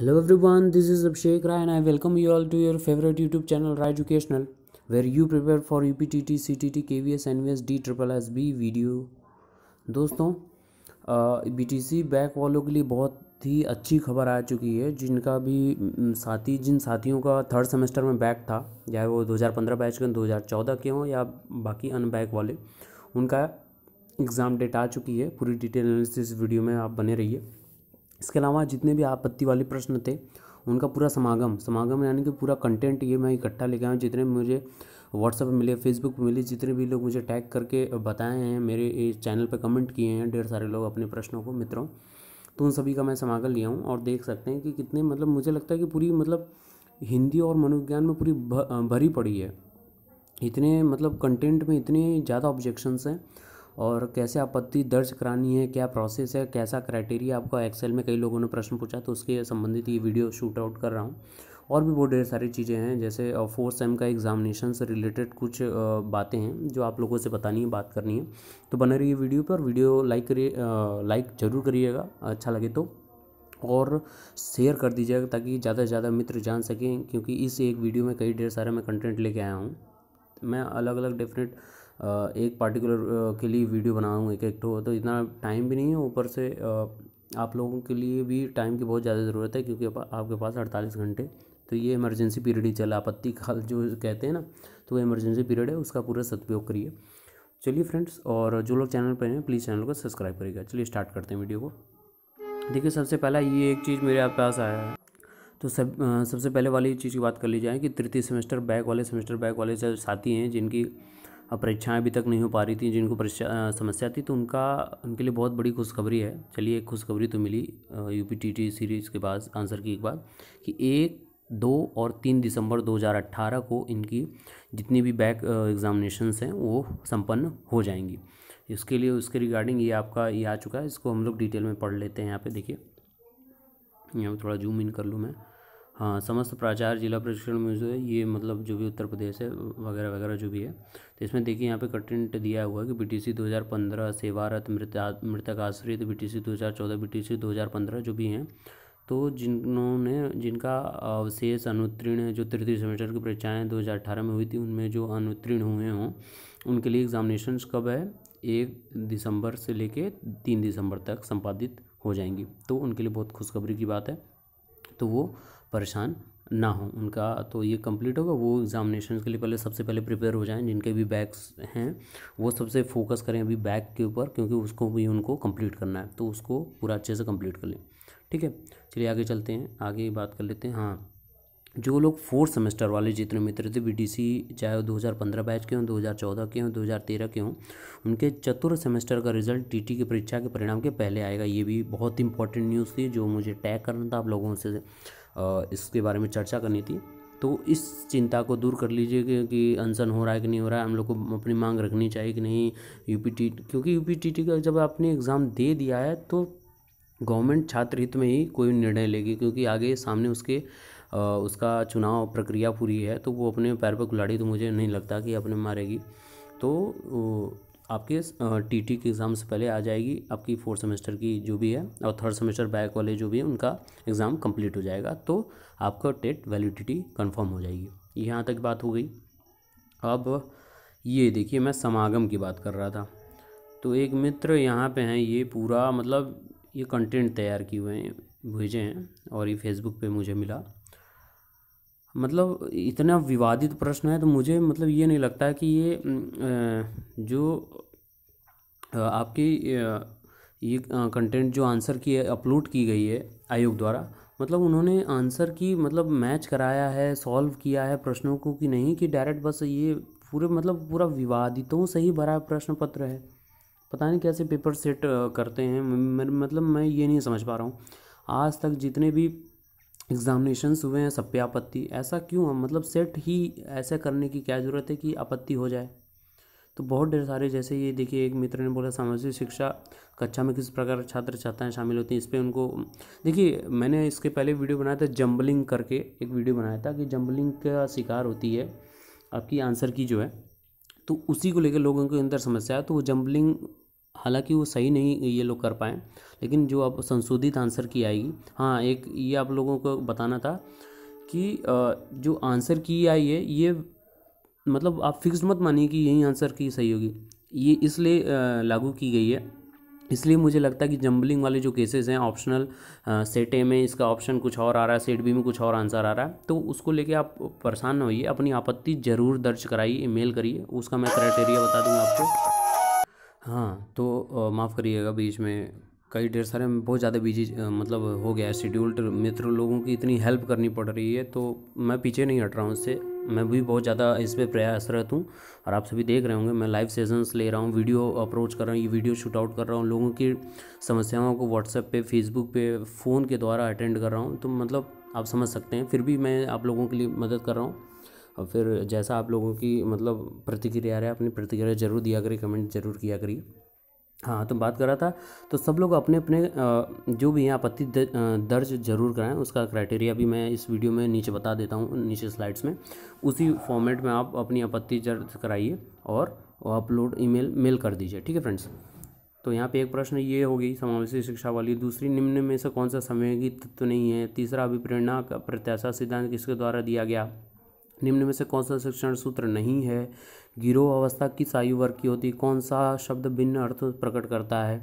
hello everyone this is Abhishek Rai and I welcome you all to your favourite YouTube channel Rai educational where you prepare for U P T T C T T K V S N V S D triple S B video दोस्तों B T C back वालों के लिए बहुत ही अच्छी खबर आ चुकी है जिनका भी साथी जिन साथियों का थर्ड सेमेस्टर में बैक था चाहे वो दो हज़ार पंद्रह बैच के दो हज़ार चौदह के हों या बाकी अन बैक वाले उनका एग्ज़ाम डेट आ चुकी है पूरी डिटेल एनालिसिस वीडियो में आप बने रहिए इसके अलावा जितने भी आपत्ति वाले प्रश्न थे उनका पूरा समागम समागम यानी कि पूरा कंटेंट ये मैं इकट्ठा लेके आया हूँ जितने मुझे व्हाट्सअप मिले फेसबुक मिले जितने भी लोग मुझे टैग करके बताए हैं मेरे इस चैनल पर कमेंट किए हैं ढेर सारे लोग अपने प्रश्नों को मित्रों तो उन सभी का मैं समागम लिया हूँ और देख सकते हैं कि कितने मतलब मुझे लगता है कि पूरी मतलब हिंदी और मनोविज्ञान में पूरी भरी पड़ी है इतने मतलब कंटेंट में इतने ज़्यादा ऑब्जेक्शंस हैं और कैसे आपत्ति दर्ज करानी है क्या प्रोसेस है कैसा क्राइटेरिया आपका एक्सेल में कई लोगों ने प्रश्न पूछा तो उसके संबंधित ये वीडियो शूट आउट कर रहा हूँ और भी बहुत ढेर सारी चीज़ें हैं जैसे फोर्थ सेम का एग्जामिनेशन से रिलेटेड कुछ बातें हैं जो आप लोगों से बतानी है बात करनी है तो बने रहिए वीडियो पर वीडियो लाइक करिए लाइक ज़रूर करिएगा अच्छा लगे तो और शेयर कर दीजिएगा ताकि ज़्यादा से ज़्यादा मित्र जान सकें क्योंकि इस एक वीडियो में कई ढेर सारे मैं कंटेंट लेके आया हूँ मैं अलग अलग डिफरेंट एक पार्टिकुलर के लिए वीडियो बनाऊँ एक एक तो इतना टाइम भी नहीं है ऊपर से आप लोगों के लिए भी टाइम की बहुत ज़्यादा ज़रूरत है क्योंकि आपके पास अड़तालीस घंटे तो ये इमरजेंसी पीरियड ही चला आपत्ति काल जो कहते हैं ना तो वो इमरजेंसी पीरियड है उसका पूरा सदुपयोग करिए चलिए फ्रेंड्स और जो लोग चैनल पर हैं प्लीज़ चैनल को सब्सक्राइब करिएगा चलिए स्टार्ट करते हैं वीडियो को देखिए सबसे पहला ये एक चीज़ मेरे आप पास आया है तो सब सबसे पहले वाली चीज़ की बात कर ली जाए कि तृतीय सेमेस्टर बैक वाले सेमेस्टर बैक वाले जो साथी हैं जिनकी अब परीक्षाएं अभी तक नहीं हो पा रही थी जिनको परीक्षा समस्या थी तो उनका उनके लिए बहुत बड़ी खुशखबरी है चलिए एक खुशखबरी तो मिली यू पी सीरीज़ के बाद आंसर की एक बात कि एक दो और तीन दिसंबर 2018 को इनकी जितनी भी बैक एग्ज़ामिनेशंस हैं वो संपन्न हो जाएंगी इसके लिए उसके रिगार्डिंग ये आपका ये आ चुका है इसको हम लोग डिटेल में पढ़ लेते हैं यहाँ पे देखिए यहाँ पर थोड़ा जूम इन कर लूँ मैं हाँ समस्त प्राचार जिला प्रशिक्षण में जो है ये मतलब जो भी उत्तर प्रदेश है वगैरह वगैरह जो भी है तो इसमें देखिए यहाँ पे कंटेंट दिया हुआ है कि बीटीसी 2015 सेवारत मृत मृतक आश्रित बीटीसी 2014 बीटीसी 2015 जो भी हैं तो जिन्होंने जिनका अवशेष अनुत्तीर्ण जो तृतीय सेमेस्टर की परीक्षाएँ 2018 में हुई थी उनमें जो अनुत्तीर्ण हुए हों उनके लिए एग्जामिनेशन कब है एक दिसंबर से लेके तीन दिसंबर तक संपादित हो जाएंगी तो उनके लिए बहुत खुशखबरी की बात है तो वो परेशान ना हो उनका तो ये कंप्लीट होगा वो एग्जामिनेशन के लिए पहले सबसे पहले प्रिपेयर हो जाएं जिनके भी बैग्स हैं वो सबसे फोकस करें अभी बैग के ऊपर क्योंकि उसको भी उनको कंप्लीट करना है तो उसको पूरा अच्छे से कंप्लीट कर लें ठीक है चलिए आगे चलते हैं आगे बात कर लेते हैं हाँ जो लोग फोर्थ सेमेस्टर वाले जितने मित्र थे सी चाहे वो 2015 बैच के हों 2014 के हों 2013 के हों उनके चतुर्थ सेमेस्टर का रिजल्ट टीटी की परीक्षा के परिणाम के पहले आएगा ये भी बहुत इंपॉर्टेंट न्यूज़ थी जो मुझे टैग करना था आप लोगों से इसके बारे में चर्चा करनी थी तो इस चिंता को दूर कर लीजिए कि, कि अनसन हो रहा है कि नहीं हो रहा है हम लोग को अपनी मांग रखनी चाहिए कि नहीं यूपी टी क्योंकि यूपी टी का जब आपने एग्ज़ाम दे दिया है तो गवर्नमेंट छात्र हित में ही कोई निर्णय लेगी क्योंकि आगे सामने उसके आ, उसका चुनाव प्रक्रिया पूरी है तो वो अपने पैर पर गुलाड़ी तो मुझे नहीं लगता कि अपने मारेगी तो आपके टी टी के एग्ज़ाम से पहले आ जाएगी आपकी फोर्थ सेमेस्टर की जो भी है और थर्ड सेमेस्टर बैक वाले जो भी है उनका एग्ज़ाम कंप्लीट हो जाएगा तो आपका टेट वैलिडिटी कंफर्म हो जाएगी यहाँ तक बात हो गई अब ये देखिए मैं समागम की बात कर रहा था तो एक मित्र यहाँ पे हैं ये पूरा मतलब ये कंटेंट तैयार किए हुए हैं भेजे हैं और ये फेसबुक पे मुझे मिला मतलब इतना विवादित प्रश्न है तो मुझे मतलब ये नहीं लगता कि ये जो आपकी ये कंटेंट जो आंसर की अपलोड की गई है आयोग द्वारा मतलब उन्होंने आंसर की मतलब मैच कराया है सॉल्व किया है प्रश्नों को कि नहीं कि डायरेक्ट बस ये पूरे मतलब पूरा विवादितों से ही भरा प्रश्न पत्र है पता नहीं कैसे पेपर सेट करते हैं मतलब मैं ये नहीं समझ पा रहा हूँ आज तक जितने भी एग्जामिनेशंस हुए हैं सब पे आपत्ति ऐसा क्यों मतलब सेट ही ऐसा करने की क्या ज़रूरत है कि आपत्ति हो जाए तो बहुत ढेर सारे जैसे ये देखिए एक मित्र ने बोला सामाजिक शिक्षा कक्षा में किस प्रकार छात्र छात्राएँ शामिल होती हैं इस पर उनको देखिए मैंने इसके पहले वीडियो बनाया था जम्बलिंग करके एक वीडियो बनाया था कि जम्बलिंग का शिकार होती है आपकी आंसर की जो है तो उसी को लेकर लोगों के अंदर समस्या है तो वो जम्बलिंग हालांकि वो सही नहीं ये लोग कर पाए लेकिन जो अब संशोधित आंसर की आएगी हाँ एक ये आप लोगों को बताना था कि जो आंसर की आई है ये मतलब आप फिक्स मत मानिए कि यही आंसर की सही होगी ये इसलिए लागू की गई है इसलिए मुझे लगता है कि जंबलिंग वाले जो केसेस हैं ऑप्शनल सेट ए में इसका ऑप्शन कुछ और आ रहा है सेट बी में कुछ और आंसर आ रहा है तो उसको लेके आप परेशान न होइए अपनी आपत्ति ज़रूर दर्ज कराइए ईमेल करिए उसका मैं क्राइटेरिया बता दूंगा आपको हाँ तो माफ़ करिएगा बीच में कई ढेर सारे बहुत ज़्यादा बिजी मतलब हो गया है शेड्यूल्ड तो मित्र लोगों की इतनी हेल्प करनी पड़ रही है तो मैं पीछे नहीं हट रहा हूँ इससे मैं भी बहुत ज़्यादा इस पर प्रयासरत हूँ और आप सभी देख रहे होंगे मैं लाइव सेशंस ले रहा हूँ वीडियो अप्रोच कर रहा हूँ ये वीडियो शूट आउट कर रहा हूँ लोगों की समस्याओं को व्हाट्सएप पे फेसबुक पे फ़ोन के द्वारा अटेंड कर रहा हूँ तो मतलब आप समझ सकते हैं फिर भी मैं आप लोगों के लिए मदद कर रहा हूँ और फिर जैसा आप लोगों की मतलब प्रतिक्रिया रहा अपनी प्रतिक्रिया ज़रूर दिया करिए कमेंट ज़रूर किया करिए हाँ तो बात कर रहा था तो सब लोग अपने अपने जो भी हैं आपत्ति दर्ज जरूर कराएं उसका क्राइटेरिया भी मैं इस वीडियो में नीचे बता देता हूँ नीचे स्लाइड्स में उसी फॉर्मेट में आप अपनी आपत्ति दर्ज कराइए और अपलोड ईमेल मेल कर दीजिए ठीक है फ्रेंड्स तो यहाँ पे एक प्रश्न ये होगी समावेशी शिक्षा वाली दूसरी निम्न में से कौन सा संवेगी तत्व तो नहीं है तीसरा अभिप्रेरणा का प्रत्याशा सिद्धांत किसके द्वारा दिया गया निम्न में से कौन सा शिक्षण सूत्र नहीं है गिरोह अवस्था किस आयु वर्ग की होती कौन सा शब्द भिन्न अर्थ प्रकट करता है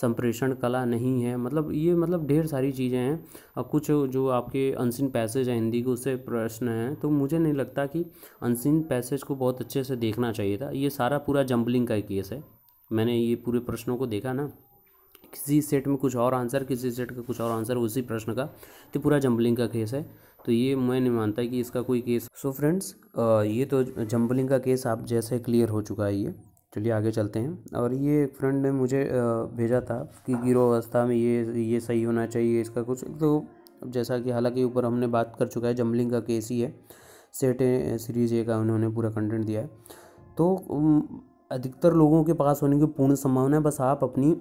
संप्रेषण कला नहीं है मतलब ये मतलब ढेर सारी चीज़ें हैं और कुछ जो आपके अनसिन पैसेज हैं हिंदी के उससे प्रश्न हैं तो मुझे नहीं लगता कि अनसिन पैसेज को बहुत अच्छे से देखना चाहिए था ये सारा पूरा जम्बलिंग का केस है मैंने ये पूरे प्रश्नों को देखा ना किसी सेट में कुछ और आंसर किसी सेट का कुछ और आंसर उसी प्रश्न का तो पूरा जंबलिंग का केस है तो ये मैं नहीं मानता कि इसका कोई केस सो so फ्रेंड्स ये तो जंबलिंग का केस आप जैसे क्लियर हो चुका है ये चलिए आगे चलते हैं और ये एक फ्रेंड ने मुझे भेजा था कि गिरो अवस्था में ये ये सही होना चाहिए इसका कुछ तो जैसा कि हालांकि ऊपर हमने बात कर चुका है जम्बलिंग का केस ही है सेट सीरीज ए का उन्होंने पूरा कंटेंट दिया है तो अधिकतर लोगों के पास होने की पूर्ण संभावना है बस आप अपनी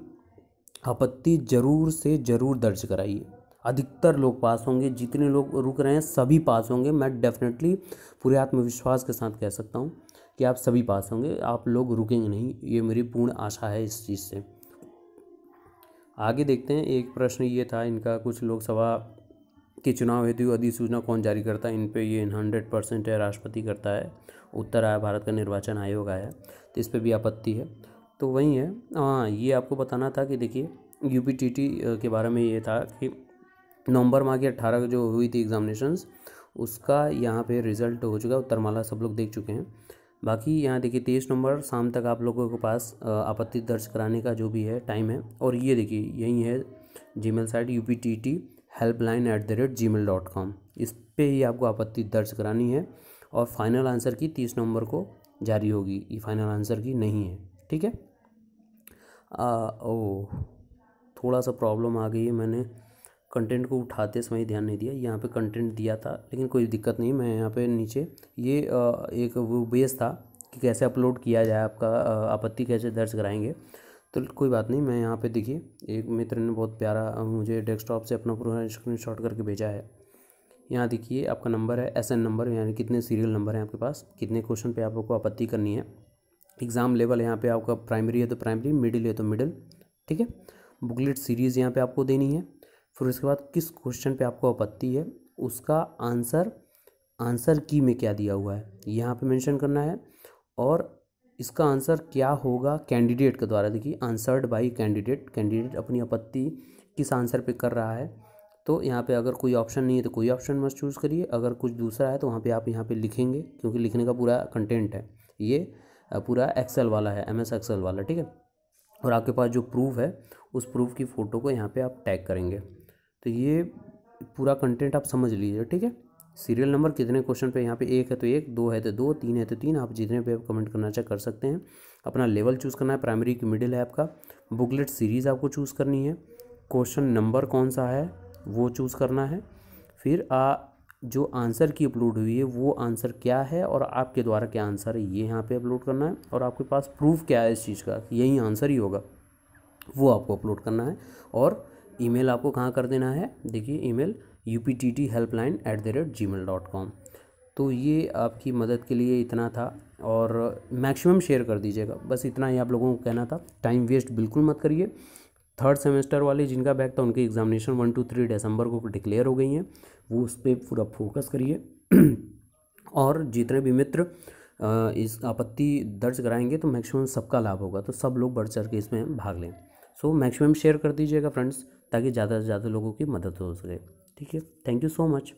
आपत्ति ज़रूर से ज़रूर दर्ज कराइए अधिकतर लोग पास होंगे जितने लोग रुक रहे हैं सभी पास होंगे मैं डेफिनेटली पूरे आत्मविश्वास के साथ कह सकता हूँ कि आप सभी पास होंगे आप लोग रुकेंगे नहीं ये मेरी पूर्ण आशा है इस चीज़ से आगे देखते हैं एक प्रश्न ये था इनका कुछ लोकसभा के चुनाव हेतु अधिसूचना कौन जारी करता है इन पर ये हंड्रेड परसेंट है राष्ट्रपति करता है उत्तर आया भारत का निर्वाचन आयोग आया तो इस पर भी आपत्ति है तो वही है हाँ ये आपको बताना था कि देखिए यू के बारे में ये था कि नवंबर माह की अट्ठारह जो हुई थी एग्ज़ामिनेशंस उसका यहाँ पे रिज़ल्ट हो चुका है उत्तरमाला सब लोग देख चुके हैं बाकी यहाँ देखिए तेईस नवंबर शाम तक आप लोगों के पास आपत्ति दर्ज कराने का जो भी है टाइम है और ये देखिए यही है Gmail site U P T T helpline at the rate Gmail dot com इस पर ही आपको आपत्ति दर्ज करानी है और फाइनल आंसर की तीस नवंबर को जारी होगी ये फाइनल आंसर की नहीं है ठीक है ओह थोड़ा सा प्रॉब्लम आ गई है मैंने कंटेंट को उठाते समय ध्यान नहीं दिया यहाँ पे कंटेंट दिया था लेकिन कोई दिक्कत नहीं मैं यहाँ पे नीचे ये एक वो बेस था कि कैसे अपलोड किया जाए आपका आपत्ति कैसे दर्ज कराएंगे तो कोई बात नहीं मैं यहाँ पे देखिए एक मित्र ने बहुत प्यारा मुझे डेस्कटॉप से अपना पूरा स्क्रीन शॉट करके भेजा है यहाँ देखिए आपका नंबर है एस एन नंबर यानी कितने सीरियल नंबर हैं आपके पास कितने क्वेश्चन पे आपको आपत्ति करनी है एग्ज़ाम लेवल यहाँ पे आपका प्राइमरी है तो प्राइमरी मिडिल है तो मिडिल ठीक है बुकलेट सीरीज़ यहाँ पे आपको देनी है फिर उसके बाद किस क्वेश्चन पे आपको आपत्ति है उसका आंसर आंसर की में क्या दिया हुआ है यहाँ पे मेंशन करना है और इसका आंसर क्या होगा कैंडिडेट के द्वारा देखिए आंसर्ड बाई कैंडिडेट कैंडिडेट अपनी आपत्ति किस आंसर पर कर रहा है तो यहाँ पे अगर कोई ऑप्शन नहीं है तो कोई ऑप्शन मस्ट चूज़ करिए अगर कुछ दूसरा है तो वहाँ पे आप यहाँ पे लिखेंगे क्योंकि लिखने का पूरा कंटेंट है ये पूरा एक्सेल वाला है एम एस एक्सेल वाला ठीक है और आपके पास जो प्रूफ है उस प्रूफ की फ़ोटो को यहाँ पे आप टैग करेंगे तो ये पूरा कंटेंट आप समझ लीजिए ठीक है सीरियल नंबर कितने क्वेश्चन पे यहाँ पे एक है तो एक दो है तो दो तीन है तो तीन आप जितने पे कमेंट करना चाहे कर सकते हैं अपना लेवल चूज़ करना है प्राइमरी की मिडिल है आपका बुकलेट सीरीज़ आपको चूज़ करनी है क्वेश्चन नंबर कौन सा है वो चूज़ करना है फिर आ जो आंसर की अपलोड हुई है वो आंसर क्या है और आपके द्वारा क्या आंसर है ये यहाँ पे अपलोड करना है और आपके पास प्रूफ क्या है इस चीज़ का यही आंसर ही होगा वो आपको अपलोड करना है और ईमेल आपको कहाँ कर देना है देखिए email U P T T helpline at the rate Gmail dot com तो ये आपकी मदद के लिए इतना था और मैक्सिमम शेयर कर दीजिएगा बस इतना ही आप लोगों को कहना था टाइम वेस्ट बिल्कुल मत करिए थर्ड सेमेस्टर वाले जिनका बैक था उनकी एग्जामिनेशन वन टू थ्री दिसंबर को डिक्लेयर हो गई हैं वो उस पर पूरा फोकस करिए और जितने भी मित्र इस आपत्ति दर्ज कराएंगे तो मैक्सिमम सबका लाभ होगा तो सब लोग बढ़ चढ़ के इसमें भाग लें सो मैक्सिमम शेयर कर दीजिएगा फ्रेंड्स ताकि ज़्यादा से ज़्यादा लोगों की मदद हो सके ठीक है थैंक यू सो मच